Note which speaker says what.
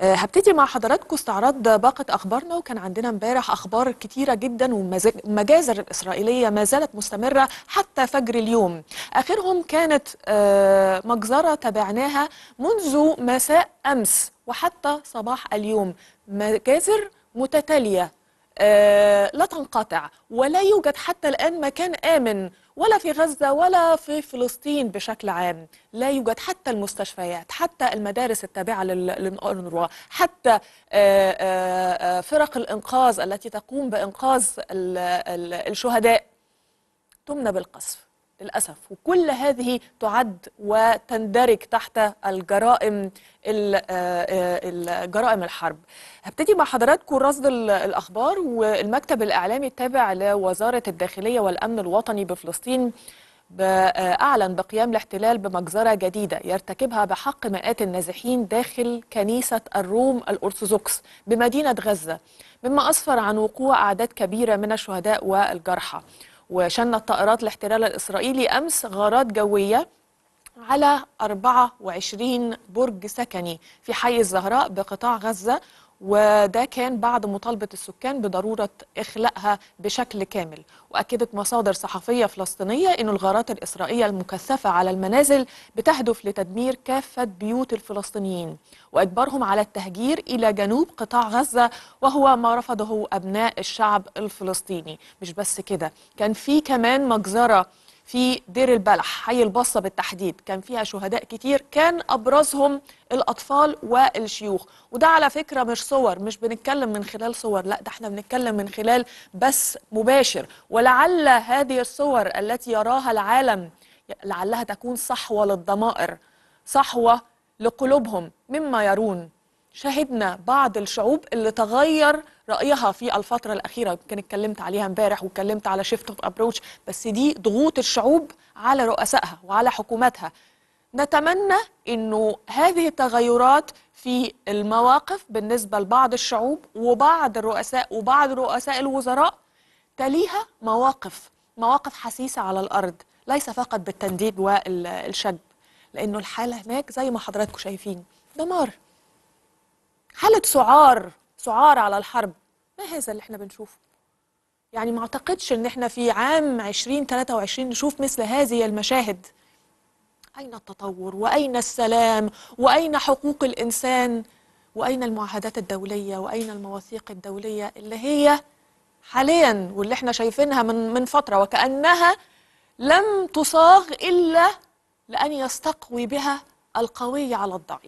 Speaker 1: آه، هبتدي مع حضراتكم استعراض باقة أخبارنا وكان عندنا امبارح أخبار كتيرة جدا والمجازر الإسرائيلية ما زالت مستمرة حتى فجر اليوم آخرهم كانت آه، مجزرة تابعناها منذ مساء أمس وحتى صباح اليوم مجازر متتالية آه، لا تنقطع ولا يوجد حتى الآن مكان آمن ولا في غزة ولا في فلسطين بشكل عام لا يوجد حتى المستشفيات حتى المدارس التابعة للأونروا حتى آه، آه، فرق الإنقاذ التي تقوم بإنقاذ الشهداء تمنى بالقصف للأسف وكل هذه تعد وتندرج تحت الجرائم الجرائم آه، الحرب هبتدي مع حضراتكم رصد الأخبار والمكتب الإعلامي التابع لوزارة الداخلية والأمن الوطني بفلسطين أعلن بقيام الاحتلال بمجزرة جديدة يرتكبها بحق مئات النازحين داخل كنيسة الروم الأرثوذكس بمدينة غزة مما أسفر عن وقوع أعداد كبيرة من الشهداء والجرحى وشنت طائرات الاحتلال الإسرائيلي أمس غارات جوية على 24 برج سكني في حي الزهراء بقطاع غزة وده كان بعد مطالبة السكان بضرورة إخلاءها بشكل كامل وأكدت مصادر صحفية فلسطينية أن الغارات الإسرائيلية المكثفة على المنازل بتهدف لتدمير كافة بيوت الفلسطينيين وإجبارهم على التهجير إلى جنوب قطاع غزة وهو ما رفضه أبناء الشعب الفلسطيني مش بس كده كان في كمان مجزرة في دير البلح حي البصة بالتحديد كان فيها شهداء كتير كان أبرزهم الأطفال والشيوخ وده على فكرة مش صور مش بنتكلم من خلال صور لا ده احنا بنتكلم من خلال بث مباشر ولعل هذه الصور التي يراها العالم لعلها تكون صحوة للضمائر صحوة لقلوبهم مما يرون شهدنا بعض الشعوب اللي تغير رايها في الفتره الاخيره يمكن اتكلمت عليها امبارح واتكلمت على شيفت اوف ابروتش بس دي ضغوط الشعوب على رؤسائها وعلى حكوماتها نتمنى انه هذه التغيرات في المواقف بالنسبه لبعض الشعوب وبعض الرؤساء وبعض رؤساء الوزراء تليها مواقف مواقف حسيسه على الارض ليس فقط بالتنديد والشد لانه الحاله هناك زي ما حضراتكم شايفين دمار حالة سعار سعار على الحرب ما هذا اللي احنا بنشوفه يعني ما اعتقدش ان احنا في عام 2023 نشوف مثل هذه المشاهد أين التطور وأين السلام وأين حقوق الإنسان وأين المعاهدات الدولية وأين المواثيق الدولية اللي هي حاليا واللي احنا شايفينها من من فترة وكأنها لم تصاغ إلا لأن يستقوي بها القوي على الضعيف